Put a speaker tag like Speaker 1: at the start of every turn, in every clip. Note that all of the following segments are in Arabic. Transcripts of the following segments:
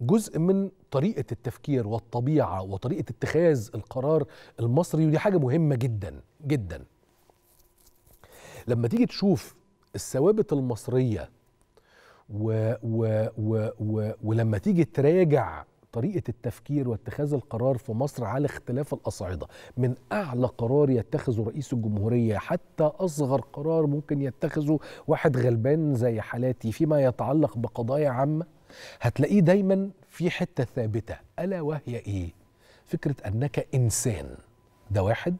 Speaker 1: جزء من طريقة التفكير والطبيعة وطريقة اتخاذ القرار المصري ودي حاجة مهمة جدا جدا لما تيجي تشوف الثوابت المصرية و و و و ولما تيجي تراجع طريقة التفكير واتخاذ القرار في مصر على اختلاف الأصعدة من أعلى قرار يتخذه رئيس الجمهورية حتى أصغر قرار ممكن يتخذه واحد غلبان زي حالاتي فيما يتعلق بقضايا عامة هتلاقيه دايما في حته ثابته الا وهي ايه فكره انك انسان ده واحد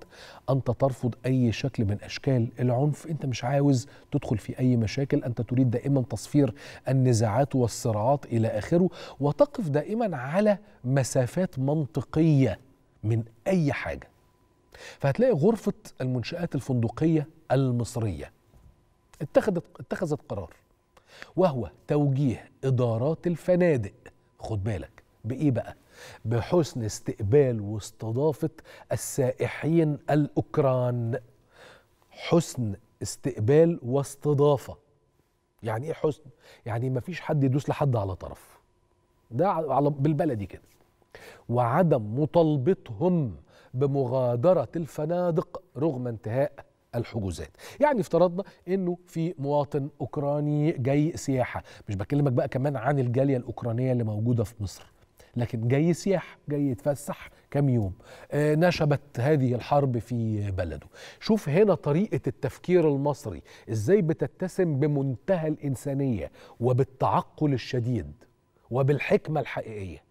Speaker 1: انت ترفض اي شكل من اشكال العنف انت مش عاوز تدخل في اي مشاكل انت تريد دائما تصفير النزاعات والصراعات الى اخره وتقف دائما على مسافات منطقيه من اي حاجه فهتلاقي غرفه المنشات الفندقيه المصريه اتخذت اتخذت قرار وهو توجيه إدارات الفنادق خد بالك بإيه بقى؟ بحسن استقبال واستضافة السائحين الأوكران حسن استقبال واستضافة يعني إيه حسن؟ يعني مفيش حد يدوس لحد على طرف ده على بالبلدي كده وعدم مطالبتهم بمغادرة الفنادق رغم انتهاء الحجوزات يعني افترضنا انه في مواطن اوكراني جاي سياحه مش بكلمك بقى كمان عن الجاليه الاوكرانيه اللي موجوده في مصر لكن جاي سياح جاي يتفسح كام يوم آه نشبت هذه الحرب في بلده شوف هنا طريقة التفكير المصري ازاي بتتسم بمنتهى الإنسانية وبالتعقل الشديد وبالحكمة الحقيقية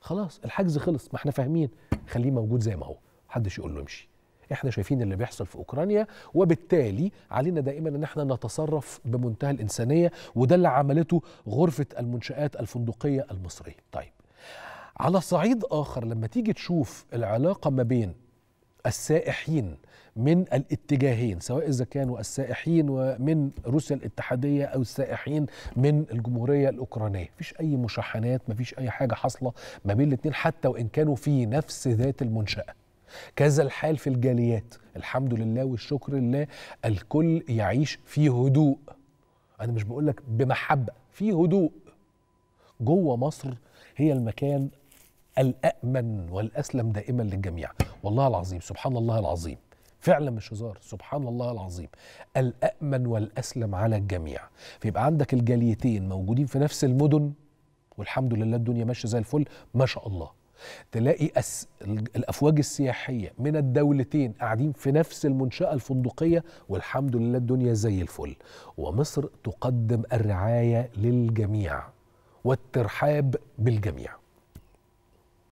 Speaker 1: خلاص الحجز خلص ما احنا فاهمين خليه موجود زي ما هو حدش يقول له امشي احنا شايفين اللي بيحصل في اوكرانيا وبالتالي علينا دائما ان احنا نتصرف بمنتهى الانسانيه وده اللي عملته غرفه المنشات الفندقيه المصريه طيب على صعيد اخر لما تيجي تشوف العلاقه ما بين السائحين من الاتجاهين سواء اذا كانوا السائحين من روسيا الاتحاديه او السائحين من الجمهوريه الاوكرانيه مفيش اي مشاحنات مفيش اي حاجه حاصله ما بين الاثنين حتى وان كانوا في نفس ذات المنشاه كذا الحال في الجاليات الحمد لله والشكر لله الكل يعيش في هدوء انا مش بقول لك بمحبه في هدوء جوه مصر هي المكان الامن والاسلم دائما للجميع والله العظيم سبحان الله العظيم فعلا مش هزار سبحان الله العظيم الامن والاسلم على الجميع فيبقى عندك الجاليتين موجودين في نفس المدن والحمد لله الدنيا ماشيه زي الفل ما شاء الله تلاقي أس... الافواج السياحيه من الدولتين قاعدين في نفس المنشاه الفندقيه والحمد لله الدنيا زي الفل ومصر تقدم الرعايه للجميع والترحاب بالجميع